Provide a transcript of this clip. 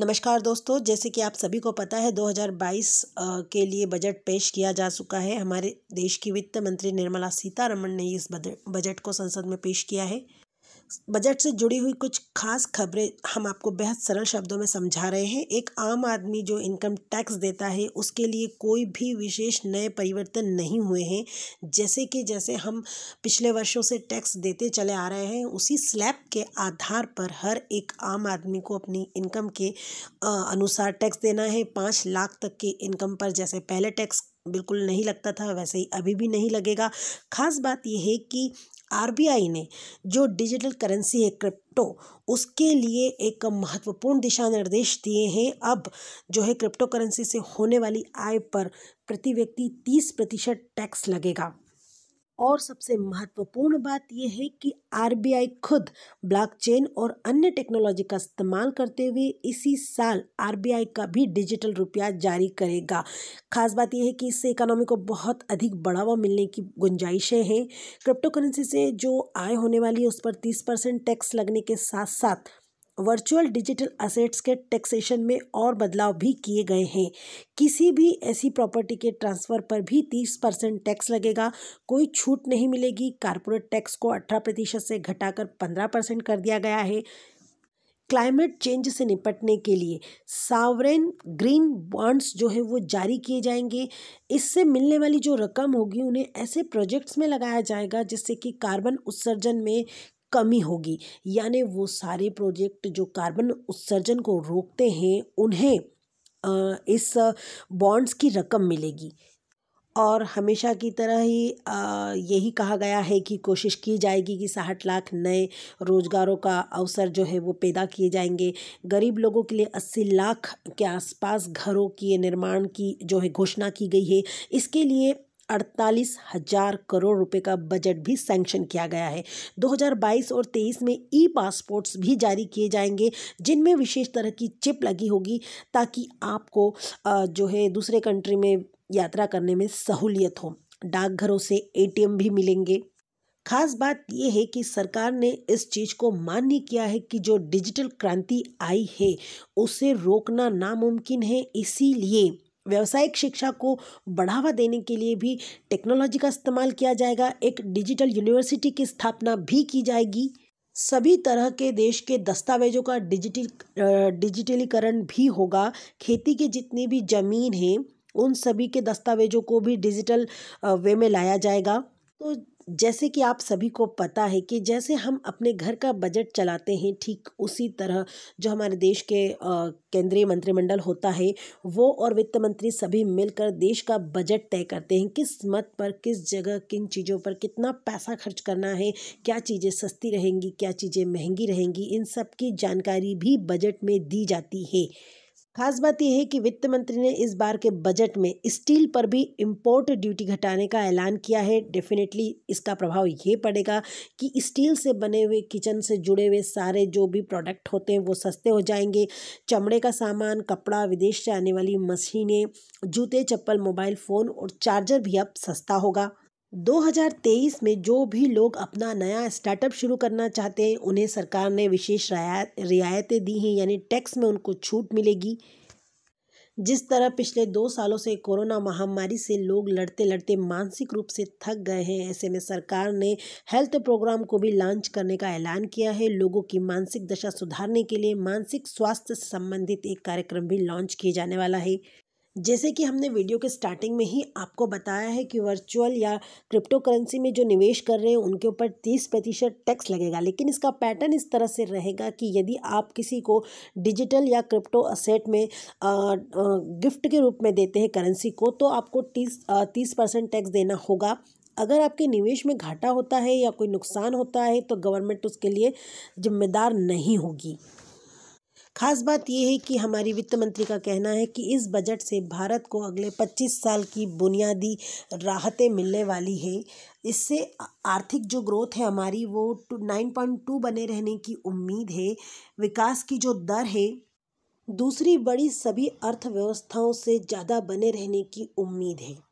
नमस्कार दोस्तों जैसे कि आप सभी को पता है 2022 के लिए बजट पेश किया जा चुका है हमारे देश की वित्त मंत्री निर्मला सीतारमण ने इस बजट को संसद में पेश किया है बजट से जुड़ी हुई कुछ खास खबरें हम आपको बेहद सरल शब्दों में समझा रहे हैं एक आम आदमी जो इनकम टैक्स देता है उसके लिए कोई भी विशेष नए परिवर्तन नहीं हुए हैं जैसे कि जैसे हम पिछले वर्षों से टैक्स देते चले आ रहे हैं उसी स्लैब के आधार पर हर एक आम आदमी को अपनी इनकम के अनुसार टैक्स देना है पाँच लाख तक की इनकम पर जैसे पहले टैक्स बिल्कुल नहीं लगता था वैसे ही अभी भी नहीं लगेगा ख़ास बात यह है कि आरबीआई ने जो डिजिटल करेंसी है क्रिप्टो उसके लिए एक महत्वपूर्ण दिशा निर्देश दिए हैं अब जो है क्रिप्टो करेंसी से होने वाली आय पर प्रति व्यक्ति तीस प्रतिशत टैक्स लगेगा और सबसे महत्वपूर्ण बात यह है कि आर खुद ब्लॉकचेन और अन्य टेक्नोलॉजी का इस्तेमाल करते हुए इसी साल आर का भी डिजिटल रुपया जारी करेगा खास बात यह है कि इससे इकोनॉमी को बहुत अधिक बढ़ावा मिलने की गुंजाइशें हैं क्रिप्टो करेंसी से जो आय होने वाली है उस पर तीस परसेंट टैक्स लगने के साथ साथ वर्चुअल डिजिटल असेट्स के टैक्सेशन में और बदलाव भी किए गए हैं किसी भी ऐसी प्रॉपर्टी के ट्रांसफ़र पर भी तीस परसेंट टैक्स लगेगा कोई छूट नहीं मिलेगी कारपोरेट टैक्स को अठारह प्रतिशत से घटाकर पंद्रह परसेंट कर दिया गया है क्लाइमेट चेंज से निपटने के लिए सावरेन ग्रीन बॉन्ड्स जो है वो जारी किए जाएंगे इससे मिलने वाली जो रकम होगी उन्हें ऐसे प्रोजेक्ट्स में लगाया जाएगा जिससे कि कार्बन उत्सर्जन में कमी होगी यानी वो सारे प्रोजेक्ट जो कार्बन उत्सर्जन को रोकते हैं उन्हें इस बॉन्ड्स की रकम मिलेगी और हमेशा की तरह ही यही कहा गया है कि कोशिश की जाएगी कि साठ लाख नए रोज़गारों का अवसर जो है वो पैदा किए जाएंगे गरीब लोगों के लिए अस्सी लाख के आसपास घरों के निर्माण की जो है घोषणा की गई है इसके लिए अड़तालीस हजार करोड़ रुपए का बजट भी सैंक्शन किया गया है 2022 और 23 में ई पासपोर्ट्स भी जारी किए जाएंगे जिनमें विशेष तरह की चिप लगी होगी ताकि आपको जो है दूसरे कंट्री में यात्रा करने में सहूलियत हो डाकघरों से एटीएम भी मिलेंगे खास बात यह है कि सरकार ने इस चीज़ को मान्य किया है कि जो डिजिटल क्रांति आई है उसे रोकना नामुमकिन है इसीलिए व्यावसायिक शिक्षा को बढ़ावा देने के लिए भी टेक्नोलॉजी का इस्तेमाल किया जाएगा एक डिजिटल यूनिवर्सिटी की स्थापना भी की जाएगी सभी तरह के देश के दस्तावेजों का डिजिटल डिजिटलीकरण भी होगा खेती की जितनी भी ज़मीन है उन सभी के दस्तावेजों को भी डिजिटल वे में लाया जाएगा तो जैसे कि आप सभी को पता है कि जैसे हम अपने घर का बजट चलाते हैं ठीक उसी तरह जो हमारे देश के केंद्रीय मंत्रिमंडल होता है वो और वित्त मंत्री सभी मिलकर देश का बजट तय करते हैं किस मत पर किस जगह किन चीज़ों पर कितना पैसा खर्च करना है क्या चीज़ें सस्ती रहेंगी क्या चीज़ें महंगी रहेंगी इन सब की जानकारी भी बजट में दी जाती है खास बात यह है कि वित्त मंत्री ने इस बार के बजट में स्टील पर भी इम्पोर्ट ड्यूटी घटाने का ऐलान किया है डेफिनेटली इसका प्रभाव ये पड़ेगा कि स्टील से बने हुए किचन से जुड़े हुए सारे जो भी प्रोडक्ट होते हैं वो सस्ते हो जाएंगे चमड़े का सामान कपड़ा विदेश से आने वाली मशीनें जूते चप्पल मोबाइल फ़ोन और चार्जर भी अब सस्ता होगा 2023 में जो भी लोग अपना नया स्टार्टअप शुरू करना चाहते हैं उन्हें सरकार ने विशेष रियायतें दी हैं यानी टैक्स में उनको छूट मिलेगी जिस तरह पिछले दो सालों से कोरोना महामारी से लोग लड़ते लड़ते मानसिक रूप से थक गए हैं ऐसे में सरकार ने हेल्थ प्रोग्राम को भी लॉन्च करने का ऐलान किया है लोगों की मानसिक दशा सुधारने के लिए मानसिक स्वास्थ्य से संबंधित एक कार्यक्रम भी लॉन्च किए जाने वाला है जैसे कि हमने वीडियो के स्टार्टिंग में ही आपको बताया है कि वर्चुअल या क्रिप्टो करेंसी में जो निवेश कर रहे हैं उनके ऊपर तीस प्रतिशत टैक्स लगेगा लेकिन इसका पैटर्न इस तरह से रहेगा कि यदि आप किसी को डिजिटल या क्रिप्टो असेट में आ, आ, गिफ्ट के रूप में देते हैं करेंसी को तो आपको तीस आ, तीस परसेंट टैक्स देना होगा अगर आपके निवेश में घाटा होता है या कोई नुकसान होता है तो गवर्नमेंट उसके लिए जिम्मेदार नहीं होगी खास बात यह है कि हमारी वित्त मंत्री का कहना है कि इस बजट से भारत को अगले 25 साल की बुनियादी राहतें मिलने वाली है इससे आर्थिक जो ग्रोथ है हमारी वो नाइन पॉइंट टू बने रहने की उम्मीद है विकास की जो दर है दूसरी बड़ी सभी अर्थव्यवस्थाओं से ज़्यादा बने रहने की उम्मीद है